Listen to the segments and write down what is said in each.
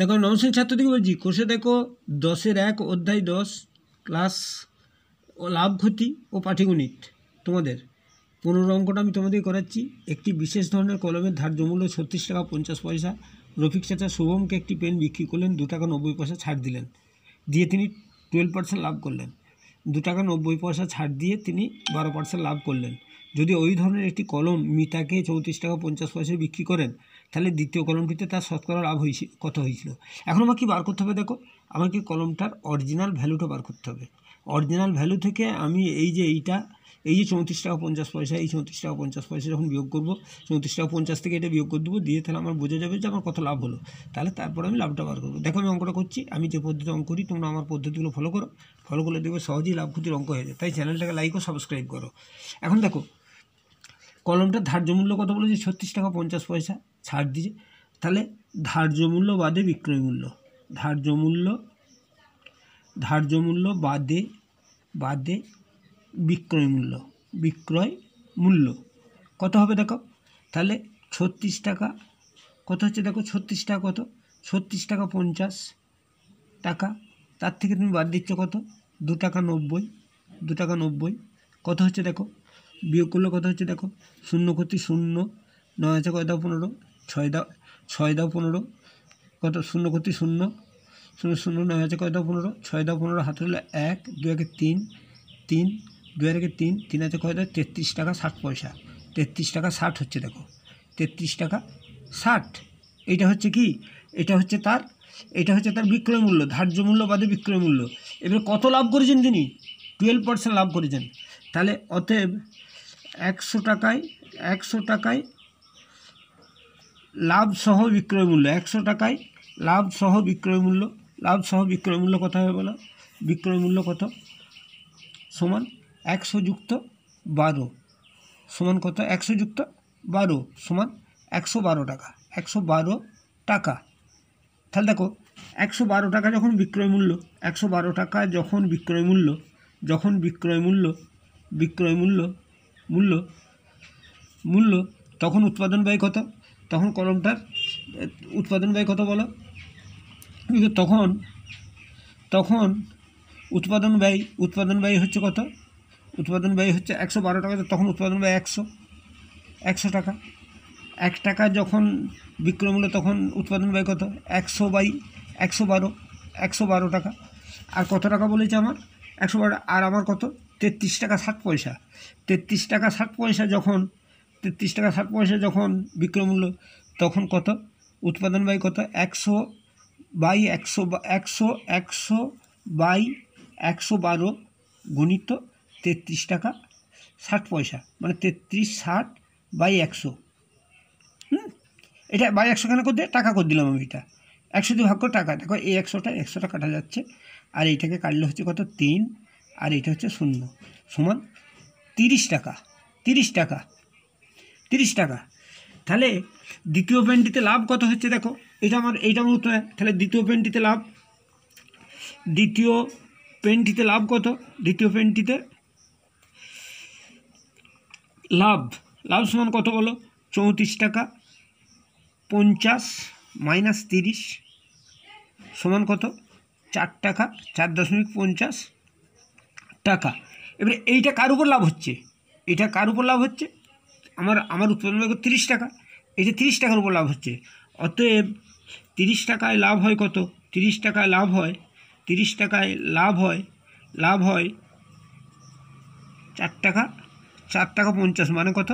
দেখো নবম শ্রেণীর ছাত্রদেরকে বলছি কোর্সে দেখো দশের এক অধ্যায় দশ ক্লাস ও লাভ ক্ষতি ও পাঠিগণিত তোমাদের পনেরো অঙ্কটা আমি তোমাদের করাচ্ছি একটি বিশেষ ধরনের কলমের ধার্য মূল্য ছত্রিশ টাকা পঞ্চাশ পয়সা রফিক চাচা শুভমকে একটি পেন বিক্রি করলেন দু টাকা নব্বই পয়সা ছাড় দিলেন দিয়ে তিনি টুয়েলভ পার্সেন্ট লাভ করলেন দু টাকা নব্বই পয়সা ছাড় দিয়ে তিনি বারো পার্সেন্ট লাভ করলেন যদি ওই ধরনের একটি কলম মিতাকে চৌত্রিশ টাকা পঞ্চাশ পয়সায় বিক্রি করেন তাহলে দ্বিতীয় কলমটিতে তার শতকরা লাভ হয়েছে কত হয়েছিল এখন আমাকে বার করতে হবে দেখো আমাকে কলমটার অরিজিনাল ভ্যালুটা বার করতে হবে অরিজিনাল ভ্যালু থেকে আমি এই যে এইটা এই যে চৌত্রিশ টাকা পঞ্চাশ পয়সা এই চৌত্রিশ টাকা পঞ্চাশ পয়সা যখন বিয়োগ করবো চৌত্রিশ টাকা পঞ্চাশ থেকে এটা বিয়োগ করে দেবো দিয়ে তাহলে আমার বোঝা যাবে যে আমার কত লাভ হলো তাহলে তারপরে আমি লাভটা বার করবো দেখো আমি অঙ্কটা করছি আমি যে পদ্ধতি অঙ্ক করি তোমরা আমার পদ্ধতিগুলো ফলো করো ফলো করলে দেখবে সহজেই লাভ ক্ষতির অঙ্ক হয়ে যায় তাই চ্যানেলটাকে লাইক ও সাবস্ক্রাইব করো এখন দেখো কলমটার ধার্য মূল্য কত বলেছি ছত্রিশ টাকা পঞ্চাশ পয়সা ছাড় দিয়ে তাহলে ধার্য মূল্য বাদে বিক্রয় মূল্য ধার্য মূল্য ধার্য মূল্য বাদে বাদে বিক্রয় মূল্য বিক্রয় মূল্য কত হবে দেখো তাহলে ছত্রিশ টাকা কত হচ্ছে দেখো ছত্রিশ টাকা কত ছত্রিশ টাকা পঞ্চাশ টাকা তার থেকে তুমি বাদ দিচ্ছ কত দু টাকা নব্বই দু টাকা নব্বই কত হচ্ছে দেখো বিয়োগ করলে কত হচ্ছে দেখো শূন্য ক্ষতি শূন্য নয় হাজার কত পনেরো ছয় দাও ছয় দাও পনেরো কত শূন্য কত শূন্য শূন্য শূন্য নয় আছে কয় দাও পনেরো ছয় দাও পনেরো হাতে হলো এক দু একে তিন তিন দু একে তিন তিন আছে কয় দাও তেত্রিশ টাকা ষাট পয়সা তেত্রিশ টাকা ষাট হচ্ছে দেখো তেত্রিশ টাকা ষাট এটা হচ্ছে কি এটা হচ্ছে তার এটা হচ্ছে তার বিক্রয় মূল্য ধার্য মূল্য বাদে বিক্রয় মূল্য এবার কত লাভ করেছেন তিনি টুয়েলভ পার্সেন্ট লাভ করেছেন তাহলে অতএব একশো টাকায় একশো টাকায় লাভসহ বিক্রয় মূল্য একশো টাকায় লাভসহ বিক্রয় মূল্য লাভসহ বিক্রয় মূল্য কথা হবে বলো বিক্রয় মূল্য কত সমান একশো যুক্ত বারো সমান কত একশো যুক্ত বারো সমান একশো বারো টাকা একশো বারো টাকা তাহলে দেখো একশো বারো টাকা যখন বিক্রয় মূল্য একশো বারো টাকা যখন বিক্রয় মূল্য যখন বিক্রয় মূল্য বিক্রয় মূল্য মূল্য মূল্য তখন উৎপাদন ব্যয় কত তখন কলমটার উৎপাদন ব্যয় কত বলো কিন্তু তখন তখন উৎপাদন ব্যয় উৎপাদন ব্যয় হচ্ছে কত উৎপাদন ব্যয় হচ্ছে একশো বারো টাকা তখন উৎপাদন ব্যয় একশো একশো টাকা এক টাকা যখন বিক্রমূল্য তখন উৎপাদন ব্যয় কত একশো বাই একশো বারো একশো বারো টাকা আর কত টাকা বলেছে আমার একশো বারো আর আমার কত তেত্রিশ টাকা ষাট পয়সা তেত্রিশ টাকা ষাট পয়সা যখন তেত্রিশ টাকা ষাট পয়সা যখন বিক্রমূল্য তখন কত উৎপাদন বাই কত একশো বাই একশো একশো একশো বাই একশো বারো গণিত তেত্রিশ টাকা ষাট পয়সা মানে তেত্রিশ ষাট বাই একশো হুম এটা বাই একশো কেন করে টাকা করে দিলাম আমি এটা একশো দিয়ে ভাগ করে টাকা দেখো এই একশোটা একশোটা কাটা যাচ্ছে আর এইটাকে কাটলে হচ্ছে কত তিন আর এটা হচ্ছে শূন্য সমান তিরিশ টাকা তিরিশ টাকা তিরিশ টাকা তাহলে দ্বিতীয় পেনটিতে লাভ কত হচ্ছে দেখো এটা আমার এইটা আমার উত্তর তাহলে দ্বিতীয় পেনটিতে লাভ দ্বিতীয় পেনটিতে লাভ কত দ্বিতীয় পেনটিতে লাভ লাভ সমান কত বলো চৌত্রিশ টাকা পঞ্চাশ মাইনাস তিরিশ সমান কত চার টাকা চার দশমিক পঞ্চাশ টাকা এবারে এইটা কার উপর লাভ হচ্ছে এটা কার উপর লাভ হচ্ছে আমার আমার উৎপাদন ব্যয় তিরিশ টাকা এই যে তিরিশ টাকার উপর লাভ হচ্ছে অতএব তিরিশ টাকায় লাভ হয় কত তিরিশ টাকায় লাভ হয় তিরিশ টাকায় লাভ হয় লাভ হয় চার টাকা চার টাকা পঞ্চাশ মানে কত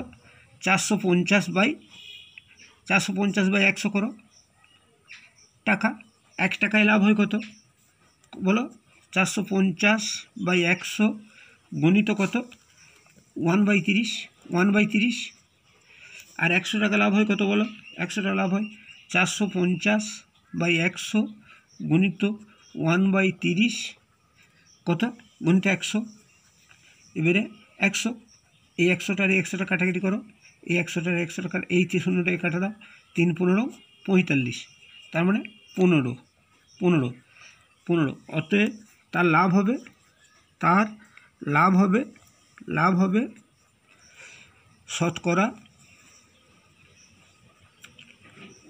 চারশো পঞ্চাশ বাই চারশো পঞ্চাশ বাই একশো করো টাকা এক টাকায় লাভ হয় কত বলো চারশো পঞ্চাশ বাই একশো গণিত কত ওয়ান বাই তিরিশ ওয়ান বাই তিরিশ আর একশো টাকা লাভ হয় কত বলো একশো টাকা লাভ হয় চারশো পঞ্চাশ বাই একশো গণিত ওয়ান বাই তিরিশ কত গণিত একশো এবারে একশো এই একশোটার এই একশোটা কাটাকাটি করো এই একশোটার একশোটা কাটা এই শূন্যটাকে কাটা দাও তিন পনেরো পঁয়তাল্লিশ তার মানে পনেরো পনেরো পনেরো অতএব তার লাভ হবে তার লাভ হবে লাভ হবে শতকরা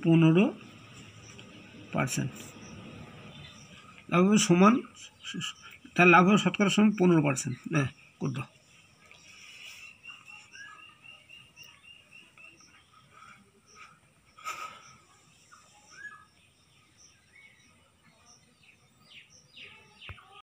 পনেরো পার্সেন্ট লাভ সমান তার লাভ হবে শতকরা সমান পনেরো পার্সেন্ট হ্যাঁ করে